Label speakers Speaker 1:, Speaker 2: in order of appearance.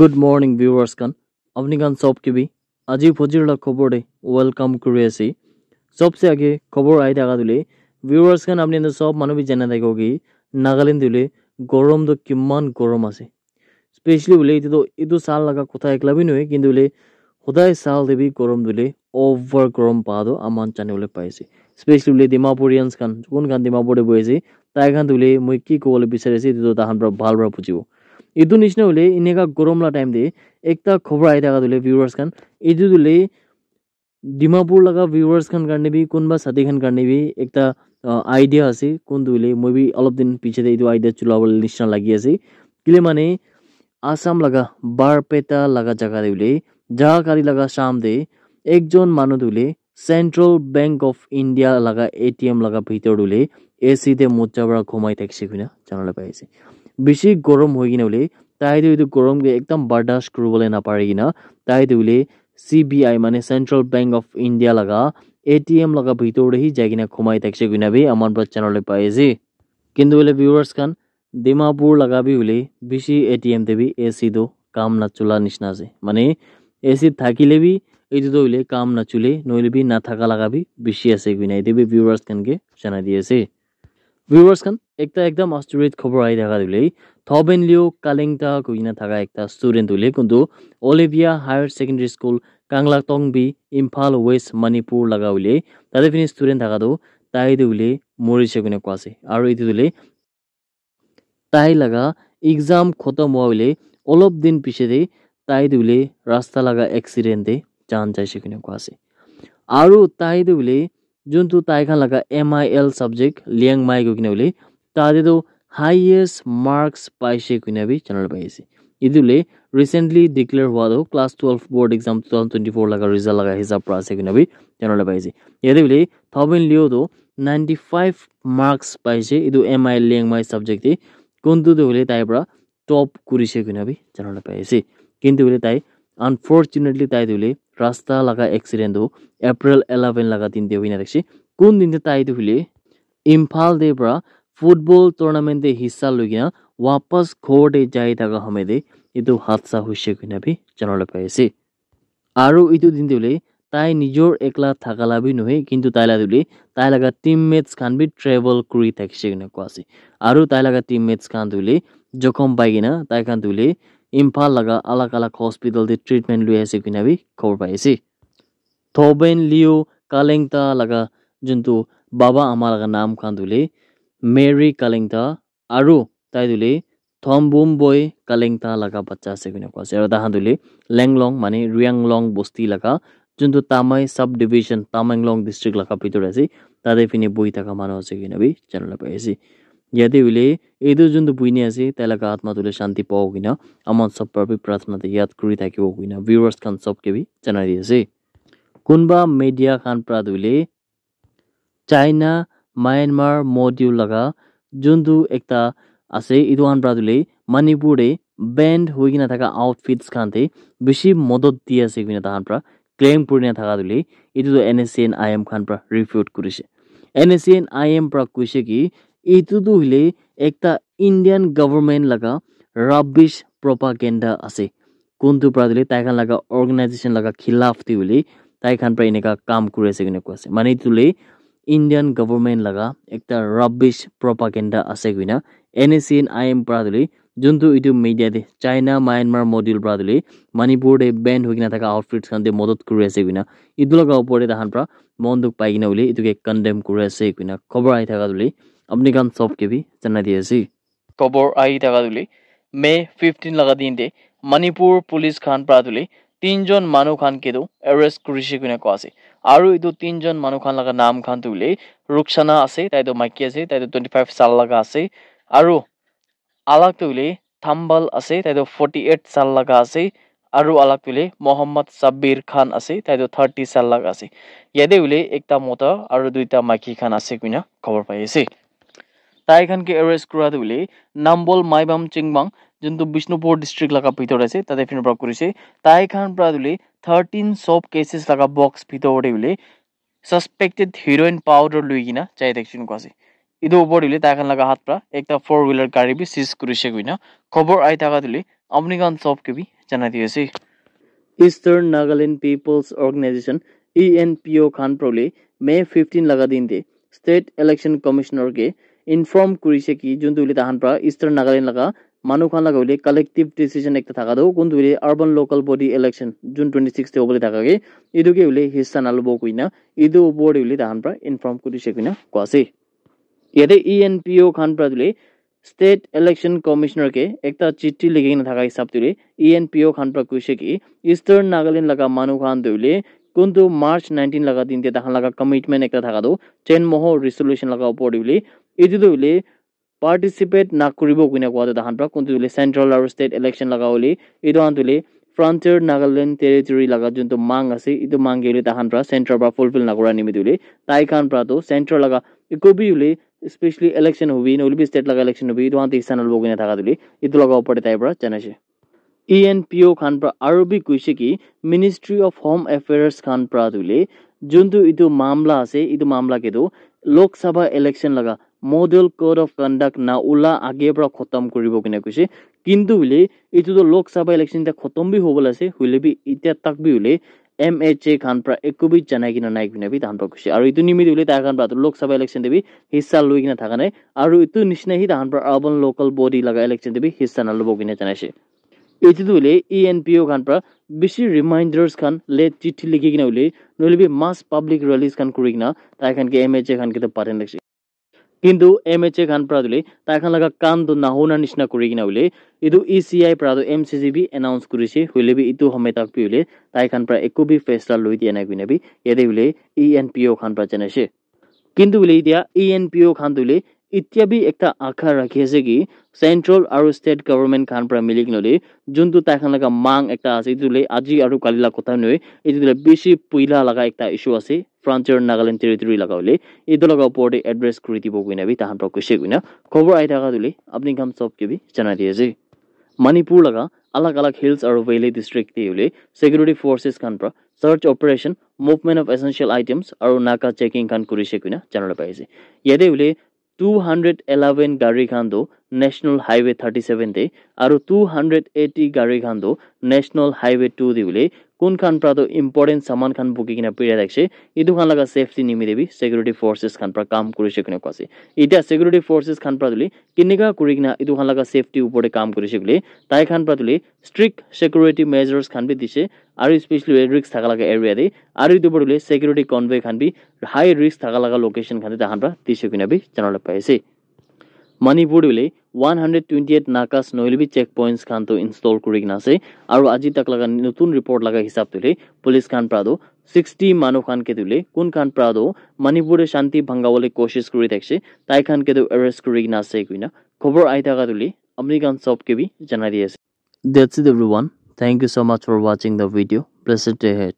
Speaker 1: good morning viewers কান আপুনি কাণ চব কিবি আজি ফজিৰলা খবৰ দে ৱেলকাম কৰি আছে চবচে আগে খবৰ আহি থকা দিলে ভিউৱাৰ্ছ কাণ আপুনি চব মানুহবোৰ জানে থাকিব কি নাগালেণ্ড দিলে গৰমটো কিমান গৰম আছে স্পেচিয়েলি বোলে এইটোতো এইটো চাল লগা কথা একলাবই নহয় কিন্তু বোলে সদায় চাল দিবি গৰম দিলে অভাৰ গৰম পাহাটো আমাক জানিবলৈ পাইছে স্পেচিয়েলি বোলে ডিমাপুৰিয়ানছ কাণ যোন কাণ ডিমাপুৰতে বহিছে তাইখান বোলে মই কি ক'বলৈ বিচাৰিছে এইটোতো তাহান পৰা ভাল পৰা বুজিব ಇದು ನಿಶ್ನವಲೆ ಇನ್ನೇಗ ಗರಮ್ಲ ಟೈಮ್ ದಿ एकता खबर आय ताका तुले व्यूवर्स खान इतू तुले डिमापुर लगा व्यूवर्स खान कारणे भी कोनबा साथी खान कारणे भी एकता আইডিয়া আছে কোনটো বুলি মই বি অলপ দিন পিছত এইটো আইডিয়া চলাবলৈ নিচিনা লাগি আছে কেলে মানে আসাম লগা বাৰপেটা লগা জাগা দিলে জাগাকাৰী লগা চাম দে একজন মানুহ দিলে চেণ্ট্ৰেল বেংক অফ ইণ্ডিয়া লগা এ টি এম লগা ভিতৰত দিলে এ চিতে মোচা পৰা ঘুমাই থাকিছে কিনা জানালৈ পাইছে বেছি গৰম হৈ কিনে বোলে তাহাঁতে এইটো গৰমকে একদম করবলে না পারে কিনা তাহাঁতে বোলে চি বি আই মানে সেন্ট্রাল ব্যাঙ্ক অফ ইন্ডিয়া লাগা এটিএম লাগা এম লগা যাই কিনা ঘুমাই থাকছে কিনা ভাই আমার পৰা চেনেললৈ পাই আছে কিন্তু বলে ভিউয়ার্স খান ডিমাপুর লাগাবি বলে বেশি এটিএম দেবি এসি তো কাম না নাচোলা নিচিনা আছে মানে এসি থাকিলে বি এই তো হইলে কাম না চুলে নইলে বি না থাকা লাগাবি বেশি আছে কিনা এই বি ভিউয়ার্স খানকে জানা দিয়েছে খান একটা एकता एकदम খবর আই থাকা দিলে থবেন লিও কালেংটা कुइना থাকা একটা স্টুডেন্ট हुले কিন্তু Olivia higher secondary school Kangla Tongbi Imphal west Manipur লাগা উলে তাদের ফিনি স্টুডেন্ট থাকা তো তাই দিলে মরিছে কোনে আছে আর এটি দিলে তাই লাগা এক্সাম খতম হওয়া হলে অলপ দিন দে তাই দিলে রাস্তা লাগা অ্যাক্সিডেন্টে জান যাইছে কোনে আছে আর তাই দিলে যোনটো তাই খান লগা এম আই এল ছাবজেক্ট লিয়াং মাই গৈ কিনে বুলি তাতেতো হাইয়েষ্ট মাৰ্কছ পাইছে কিনে বি চেনেল পাই আছে ইটোলৈ ৰিচেণ্টলি ডিক্লেয়াৰ হোৱাটো class twelve board exam two thousand twenty four লগা ৰিজাল্ট লগা হিচাপ পৰা আছে কিনে বি চেনেলৈ পাইছে ইয়াতে বুলি থবিন লিঅ'টো নাইণ্টি ফাইভ মাৰ্কছ পাইছে এইটো এম আই লিয়াং মাই ছাবজেক্টে কোনটোতো বুলি তাইৰ পৰা টপ কৰিছে কিনে বি চেনেলৈ পাই আছে কিন্তু বুলি তাই আনফৰ্চুনেটলি তাই বুলি ৰাস্তা লগা এক্সিডেণ্টটো এপ্ৰিল এলেভেন লগা দিনতে হৈ নাথাকিছে কোন দিনতে তাইটো বুলি ইম্ফাল দে পৰা ফুটবল টুৰ্ণামেণ্টে হিচা লৈ কিনে ৱাপাচ ঘৰতে যাই থকা সময়তে এইটো হাদচা হৈছে কিনে আমি জানিবলৈ পাই আছে আৰু এইটো দিনটো বুলি তাই নিজৰ একলা থাকালাবি নহয় কিন্তু তাই লাগে বুলি তাই লগা টীম মেটছ খান বি ট্ৰেভেল কৰি থাকিছে কিনে কোৱা আছে আৰু তাই লগা টীম মেটছ খান তুলি জখম পাই কিনে তাইখান তুলি ইম্ফাল লাগা আলাক আলাক হসপিটাল ꯇ꯭ꯔꯤꯠꯃꯦꯟ ট্রিটমেন্ট ꯍꯥꯏꯁꯦ আছে কিনা ꯈꯕꯔ খবর পাইছি থবেন লিও কালেংতা লাগা ꯖꯨꯟꯇꯨ বাবা ꯑꯃꯥ ꯂꯒ ꯅꯥꯝ ꯈꯥꯟ মেরি কালেংতা ꯀꯥꯂꯦꯡꯇꯥ ꯑꯔꯨ তাই দুলি থম্বুম বই কালেংতা লাগা বাচ্চা আছে কিনা কোৱা আর আৰু তাহান দুলি লেংলং মানে রিয়াংলং বস্তি লাগা যোনটো Tamei sub division Tamenglong district লাগা ভিতৰত আছে তাতে পিনে বহি থকা মানুহ আছে কিনা বি চেনেল পাইছি ইয়াতে উলিয়াই এইটো যোনটো বুইনী আছে তেওঁলোকে আত্মা তুলি শান্তি পাওঁ কিনে আমাৰ চব বাবে প্ৰাৰ্থনাটো ইয়াত কৰি থাকিব কিনে ভিউৱাৰ্ছ খান চব কেবি জনাই দি আছে কোনোবা মিডিয়া খান প্ৰাত উলিয়াই চাইনা ম্যানমাৰ মডিউ লগা যোনটো এটা আছে এইটো খান প্ৰাত উলিয়াই মণিপুৰে বেণ্ড হৈ কিনে থকা আউটফিটছ খানতে বেছি মদত দি আছে কিনে তাহাৰ পৰা ক্লেইম কৰি নাথাকা বুলি এইটোতো N S C N I M খান পৰা ৰিপিউট কৰিছে N S C N I M পৰা কৈছে কি এইটো তো হলে একটা ইন্ডিয়ান গভর্নমেন্ট লাগা রাব্বিশ প্রপাগেন্ডা আছে কোনটো প্রাধলে তাই খান লগা অর্গানাইজেশন লগা খিলাফ তে বলে তাই খান প্রায় এনেকা কাম কৰি আছে কিনে আছে মানে এই ইণ্ডিয়ান গভৰ্ণমেণ্ট লগা এটা একটা রাব্বিশ আছে কিনা এন এস এন আই এম প্রাধলে যোনটো এইটো মিডিয়াতে চাইনা মায়ানমাৰ মডিউলৰ পৰা ধৰি মণিপুৰতে বেণ্ড হৈ কিনে থকা আউটফিটছ খান দিয়ে মদত কৰি আছে কিনা এইটো লগা ওপৰতে তাহান পৰা মন দুখ পাই কিনে বুলি ইটোকে কনডেম কৰি আছে কিনা খবৰ আহি থাকা বুলি অগ্নিকান্ত চবকেবি জানাই দিয়ে যি খবৰ আহি থকা তুলি মে ফিফটিন লগা দিনতে মণিপুৰ পুলিচ খান পৰা তুলি তিনিজন মানুহ খান কেইটো এৰেষ্ট কৰিছে কোনে কোৱা আছে আৰু এইটো তিনিজন মানুহ খান লগা নাম খান তুলি ৰুকচানা আছে তাইতো মাইকী আছে তাইতো টুৱেণ্টি ফাইভ চাল লগা আছে আৰু আলাক তুলি থাম্বাল আছে তাইতো ফৰ্টি এইট চাল লগা আছে আৰু আলাক তুলি মহম্মদ ছাব্বিৰ খান আছে তাইতো থাৰ্টি চাল লগা আছে ইয়াতে বুলি একটা মতা আৰু দুইটা মাইকী খান আছে কোনে খবৰ পাই আছে তাই ताइखानके एरेस्ट कुराहरूले नाम्बोल माइबाम মাইবাম চিংবাং त बिष्णुपुर डिस्ट्रिक्ट लगा भितोड আছে তাতে ফিন ব্লক কৰিছে তাইখান দিলে থার্টিন সব কেসেস লাগা বক্স ভিতরে হলে সাসপেক্টেড হিরোইন পাউডার লুই কিনা চাই দেখছেন আছে ইদো উপর হলে তাইখান লাগা হাত পা একটা ফোর হুইলার গাড়ি বি সিজ করেছে কিনা খবর আই থাকা দিলে আফগানিস্তান সবকে বি জানা দিয়েছে eastern Nagaland peoples organisation ENPO খান প্রলে মে ফিফটিন লাগা দিনতে দে স্টেট ইলেকশন কমিশনারকে ইনফর্ম করেছে কি যোনটো তাহান পৰা ইষ্টাৰ্ণ নাগালেণ্ড লগা মানুহ খান লগা বুলি কালেক্টিভ ডিচিশ্যন একটা থকা দো কোনটো বুলি urban local body election June twenty ছিক্সতে হ'বলৈ থাকাকে এইটোকে বুলি হিস্সা নালব কুইনা এইটো ওপৰত বুলি তাহান পৰা ইনফৰ্ম কৰিছে কুইনা কোৱা আছে ইয়াতে ই এন পি অ' খান পৰা বুলি স্টেট ইলেকশন কমিশনারকে একটা চিঠি লিখে কিনে থাকা হিসাব তুলে ই এন পি ও খান পৰা কৈছে কি ইষ্টাৰ্ণ নাগালেণ্ড লগা মানুহ খান দেউলে কোনটো মাৰ্চ নাইনটিন লগা দিনতে তাহান লগা কমিটমেণ্ট একটা থাকা চেন মহ ৰিজলিউশ্যন লগা ওপৰত বুলি এইটো হ'লে না নাকৰিব কোনে কোৱাটো তাহান পৰা কোনটো হ'লে চেণ্ট্ৰেল আৰু ষ্টেট ইলেকশ্যন লগা হ'লে এইটো আনটো হ'লে ফ্ৰণ্টিয়াৰ নাগালেণ্ড টেৰিটৰী লগা যোনটো মাং আছে এইটো মাং গেলে তাহান পৰা চেণ্টাৰ পৰা ফুলফিল নকৰা নিমিত্ত হ'লে তাই কাৰণ পৰাতো চেণ্টাৰ লগা কবি বুলি স্পেচিয়েলি ইলেকশ্যন হ'বি নহ'লে বি ষ্টেট লগা ইলেকশ্যন হ'বি এইটো আনটো ইচ্ছা নলব কিনে থকা হ'লে এইটো লগা ওপৰতে তাইৰ পৰা জানাইছে ই e এন পি অ' খান পৰা আৰু বি কৈছে কি মিনিষ্ট্ৰী অফ হোম এফেয়াৰ্ছ খান পৰা হ'লে যোনটো এইটো মামলা আছে এইটো মামলা কেতো লোকসভা ইলেকশ্যন লগা মডেল কোড অফ কণ্ডাক্ট না ওলা আগে পৰা খতম কৰিব কিনে কৈছে কিন্তু বুলি এইটোতো লোকসভা ইলেকশ্যন এতিয়া খতম বি হ'বলৈ আছে হ'লে বি এতিয়া তাক বি হ'লে এম এইচ এ খান পৰা একো বি জানাই কিনে নাই কিনে বি তাহাঁতক কৈছে আৰু এইটো নিমিত বুলি তাৰ কাৰণে পৰা লোকসভা ইলেকশ্যন দিবি হিচা লৈ কিনে থকা নাই আৰু এইটো নিচিনা সি তাহাঁত পৰা আৰ্বন লোকেল বডি লগা ইলেকশ্যন দিবি হিচা নল'ব কিনে জনাইছে এইটোতো বুলি ই এন পি অ' খান পৰা বেছি ৰিমাইণ্ডাৰ্ছ খান লেট চিঠি লিখি কিনে বুলি নহ'লে বি মাছ পাব্লিক ৰেলিজ খান কৰি কিনে তাৰ কাৰণে এম এইচ এ খান কেতিয়াও পাৰে লাগিছে কিন্তু এম এইচ এ খান প্রাদুলে তাইখান লাগা কান তো নাহনার নিচনা করে কিনা বলে ইদু ই সি আই প্রাদু এম সি জি বি এনাউন্স করেছে হইলে বি ইতু সময় তাক পিউলে তাইখান প্রায় একো বি ফেসলা লই দিয়ে নাই কিনা বি এদে বলে ই এন পি ও খান প্রা জানাইছে কিন্তু বলে ইয়া ই এন পি ও খান তুলে এতিয়া বি একটা আশা রাখি আছে কি সেন্ট্রাল আর স্টেট গভর্নমেন্ট খান প্রায় মিলি কিনলে যোনটো তাইখান লাগা মাং একটা আছে ইতুলে আজি আর কালিলা কথা নয় ইতুলে বেশি পুইলা লাগা একটা ইস্যু আছে ফ্ৰান্সৰ নাগালেণ্ড টেৰিটৰী লগা বুলি এইটো লগা ওপৰতে এড্ৰেছ কৰি দিব কিনে আমি তাহাঁতক কৈছে কিনে খবৰ আহি থকা বুলি আপুনি কাম চব কিবি জনাই দিয়ে যে মণিপুৰ লগা আলাগ আলাগ হিলছ আৰু ভেলি ডিষ্ট্ৰিক্টে বুলি ছিকিউৰিটি ফ'ৰ্চেছ খান পৰা search operation movement of essential items আৰু নাকা চেকিং কৰিছে কিনে জানিবলৈ টু হাণ্ড্ৰেড এলেভেন গাড়ী খানটো নেশ্যনেল হাইৱে থাৰ্টি ছেভেনটি আৰু টু হাণ্ড্ৰেড এইটি গাড়ীখনটো নেশ্যনেল হাইৱে টু দি বুলি কোনখন পৰাটো ইম্পৰ্টেণ্ট চামান খান বুকি কিনে পিৰিয়াই ৰাখিছে ইটো খান লগা চেফটি নিমিদেৱী ছিকিউৰিটি ফৰ্চেছ খান পৰা কাম কৰিছে কোনে কৈছে এতিয়া ছিকিউৰিটি ফৰ্চেছ খান পৰা তুলি কেনেকুৱা কৰি কিনে ইটো খান লগা চেফটিৰ ওপৰতে কাম কৰিছে বুলি তাই খান পৰা তুলি ষ্ট্ৰিক্ট ছিকিউৰিটি মেজাৰ্ছ খান বি দিছে আৰু স্পেচিয়েলি ৰিস্ক থকা লগা এৰিয়া দি আৰু ইটো পৰা তুলি ছিকিউৰিটি কনভে খান বি হাই ৰিস্ক থকা লগা লোকেশ্যন খান তাহান পৰা দিছে কোনে বি জানিবলৈ পাইছে মণিপুৰ বুলি ওৱান হাণ্ড্ৰেড টুৱেণ্টি এইট নাকাছ নৈলবী চেক পইণ্টছ খানটো ইনষ্টল কৰি কিনে আছে আৰু আজি তাক লগা নতুন ৰিপৰ্ট লগা হিচাপ তুলি পুলিচ খান প্ৰাদো ছিক্সটি মানুহ খানকে তুলি কোন খান প্ৰাদো মণিপুৰে শান্তি ভাংগাবলৈ কোচিছ কৰি থাকিছে তাই খানকেতো এৰেষ্ট কৰি কিনে আছে কিনে খবৰ আহি থাকা তুলি আমেৰিকান চব কেবি জনাই দি আছে date C W one thank you so' much for ৱাচিং দ্য ভিডিঅ' প্ৰেচেণ্ট হেড